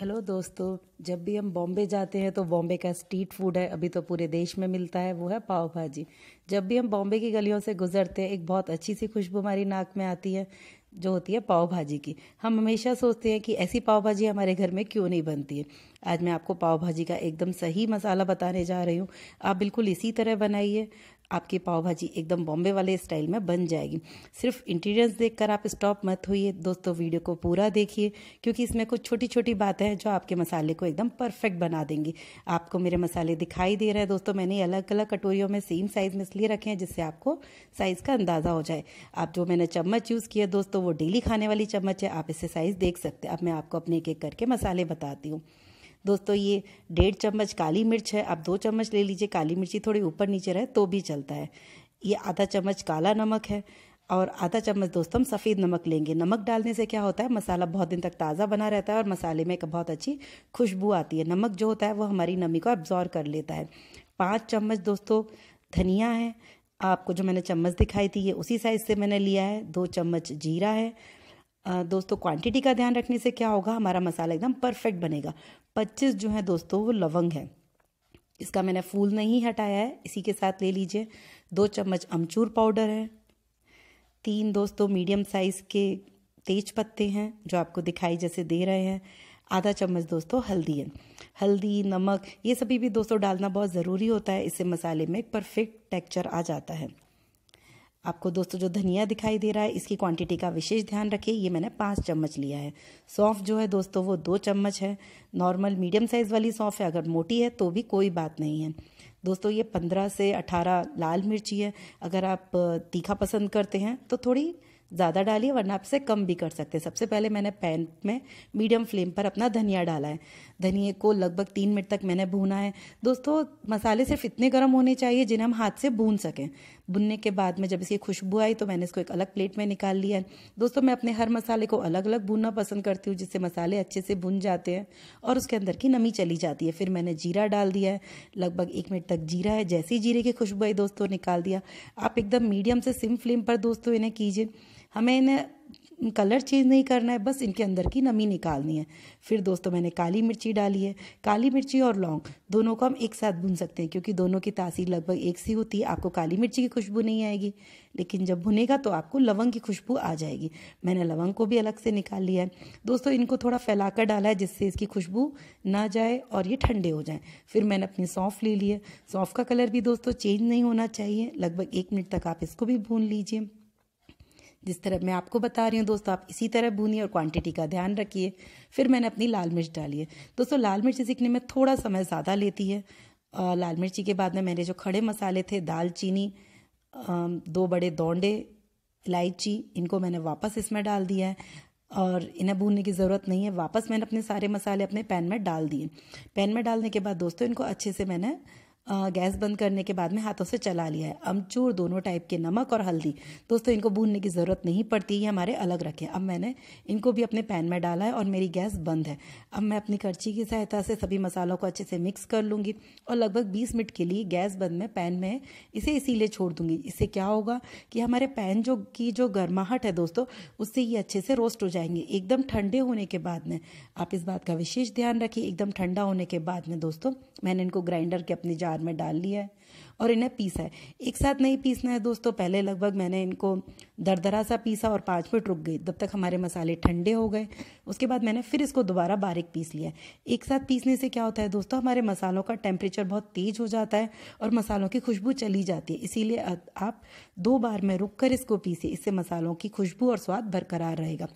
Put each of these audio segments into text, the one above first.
hello दोस्तों जब भी हम बॉम्बे जाते हैं तो बॉम्बे का स्ट्रीट फूड है अभी तो पूरे देश में मिलता है वो है पाव भाजी जब भी हम बॉम्बे की गलियों से गुजरते हैं एक बहुत अच्छी सी खुशबू हमारी नाक में आती है जो होती है पाव भाजी की हम हमेशा सोचते हैं कि ऐसी पाव भाजी हमारे घर में क्यों नहीं बनती है आज मैं आपको पाव भाजी का एकदम सही मसाला बताने जा रही हूँ आप बिल्कुल इसी तरह बनाइए आपकी पाव भाजी एकदम बॉम्बे वाले स्टाइल में बन जाएगी सिर्फ इंटीरियर्स देखकर आप स्टॉप मत होइए दोस्तों वीडियो को पूरा देखिए क्योंकि इसमें कुछ छोटी छोटी बातें हैं जो आपके मसाले को एकदम परफेक्ट बना देंगी आपको मेरे मसाले दिखाई दे रहे हैं दोस्तों मैंने अलग अलग कटोरियों में सेम साइज़ में इसलिए रखे हैं जिससे आपको साइज़ का अंदाज़ा हो जाए आप जो मैंने चम्मच यूज़ किया दोस्तों वो डेली खाने वाली चम्मच है आप इससे साइज़ देख सकते हैं अब मैं आपको अपने एक एक करके मसाले बताती हूँ दोस्तों ये डेढ़ चम्मच काली मिर्च है आप दो चम्मच ले लीजिए काली मिर्ची थोड़ी ऊपर नीचे रहे तो भी चलता है ये आधा चम्मच काला नमक है और आधा चम्मच दोस्तों हम सफ़ेद नमक लेंगे नमक डालने से क्या होता है मसाला बहुत दिन तक ताज़ा बना रहता है और मसाले में एक बहुत अच्छी खुशबू आती है नमक जो होता है वो हमारी नमी को एब्जॉर्व कर लेता है पाँच चम्मच दोस्तों धनिया है आपको जो मैंने चम्मच दिखाई थी ये उसी साइज़ से मैंने लिया है दो चम्मच जीरा है दोस्तों क्वांटिटी का ध्यान रखने से क्या होगा हमारा मसाला एकदम परफेक्ट बनेगा पच्चीस जो है दोस्तों वो लवंग है इसका मैंने फूल नहीं हटाया है इसी के साथ ले लीजिए दो चम्मच अमचूर पाउडर है तीन दोस्तों मीडियम साइज़ के तेज पत्ते हैं जो आपको दिखाई जैसे दे रहे हैं आधा चम्मच दोस्तों हल्दी है हल्दी नमक ये सभी भी दोस्तों डालना बहुत ज़रूरी होता है इससे मसाले में एक परफेक्ट टेक्चर आ जाता है आपको दोस्तों जो धनिया दिखाई दे रहा है इसकी क्वांटिटी का विशेष ध्यान रखिए ये मैंने पाँच चम्मच लिया है सौंफ जो है दोस्तों वो दो चम्मच है नॉर्मल मीडियम साइज़ वाली सौंफ है अगर मोटी है तो भी कोई बात नहीं है दोस्तों ये पंद्रह से अठारह लाल मिर्ची है अगर आप तीखा पसंद करते हैं तो थोड़ी ज़्यादा डालिए वरना आपसे कम भी कर सकते हैं सबसे पहले मैंने पैन में मीडियम फ्लेम पर अपना धनिया डाला है धनिए को लगभग तीन मिनट तक मैंने भूना है दोस्तों मसाले सिर्फ इतने गर्म होने चाहिए जिन्हें हम हाथ से भून सकें भुनने के बाद में जब इसकी खुशबू आई तो मैंने इसको एक अलग प्लेट में निकाल लिया है दोस्तों मैं अपने हर मसाले को अलग अलग भूनना पसंद करती हूँ जिससे मसाले अच्छे से भुन जाते हैं और उसके अंदर की नमी चली जाती है फिर मैंने जीरा डाल दिया है लगभग एक मिनट तक जीरा है जैसे ही जीरे की खुशबू आई दोस्तों निकाल दिया आप एकदम मीडियम से सिम फ्लेम पर दोस्तों इन्हें कीजिए हमें इन्हें कलर चेंज नहीं करना है बस इनके अंदर की नमी निकालनी है फिर दोस्तों मैंने काली मिर्ची डाली है काली मिर्ची और लौंग दोनों को हम एक साथ भून सकते हैं क्योंकि दोनों की तासीर लगभग एक सी होती है आपको काली मिर्ची की खुशबू नहीं आएगी लेकिन जब भुनेगा तो आपको लवंग की खुशबू आ जाएगी मैंने लवंग को भी अलग से निकाल लिया है दोस्तों इनको थोड़ा फैलाकर डाला है जिससे इसकी खुशबू ना जाए और ये ठंडे हो जाएँ फिर मैंने अपनी सौंफ ले ली है सौंफ का कलर भी दोस्तों चेंज नहीं होना चाहिए लगभग एक मिनट तक आप इसको भी भून लीजिए जिस तरह मैं आपको बता रही हूँ दोस्तों आप इसी तरह भूनिए और क्वांटिटी का ध्यान रखिए फिर मैंने अपनी लाल मिर्च डाली है दोस्तों लाल मिर्च सीखने में थोड़ा समय ज़्यादा लेती है लाल मिर्ची के बाद में मैंने जो खड़े मसाले थे दालचीनी दो बड़े दौंडे इलायची इनको मैंने वापस इसमें डाल दिया है और इन्हें भूनने की ज़रूरत नहीं है वापस मैंने अपने सारे मसाले अपने पैन में डाल दिए पैन में डालने के बाद दोस्तों इनको अच्छे से मैंने गैस बंद करने के बाद में हाथों से चला लिया है अमचूर दोनों टाइप के नमक और हल्दी दोस्तों इनको भूनने की ज़रूरत नहीं पड़ती ये हमारे अलग रखे अब मैंने इनको भी अपने पैन में डाला है और मेरी गैस बंद है अब मैं अपनी करछी की सहायता से सभी मसालों को अच्छे से मिक्स कर लूँगी और लगभग बीस मिनट के लिए गैस बंद में पैन में इसे इसीलिए छोड़ दूँगी इससे क्या होगा कि हमारे पैन जो की जो गर्माहट है दोस्तों उससे ये अच्छे से रोस्ट हो जाएंगे एकदम ठंडे होने के बाद में आप इस बात का विशेष ध्यान रखिए एकदम ठंडा होने के बाद में दोस्तों मैंने इनको ग्राइंडर के अपने जार जार में डाल लिया है और इन्हें पीसा है एक साथ नहीं पीसना है दोस्तों पहले लगभग मैंने इनको दरदरा सा पीसा और पाँच मिनट रुक गई तब तक हमारे मसाले ठंडे हो गए उसके बाद मैंने फिर इसको दोबारा बारीक पीस लिया एक साथ पीसने से क्या होता है दोस्तों हमारे मसालों का टेम्परेचर बहुत तेज हो जाता है और मसालों की खुशबू चली जाती है इसीलिए आप दो बार में रुक इसको पीसे इससे मसालों की खुशबू और स्वाद बरकरार रहेगा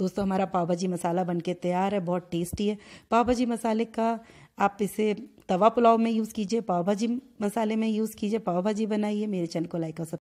दोस्तों हमारा पाव भाजी मसाला बनके तैयार है बहुत टेस्टी है पाव भाजी मसाले का आप इसे तवा पुलाव में यूज़ कीजिए पाव भाजी मसाले में यूज़ कीजिए पाव भाजी बनाइए मेरे चैनल को लाइक और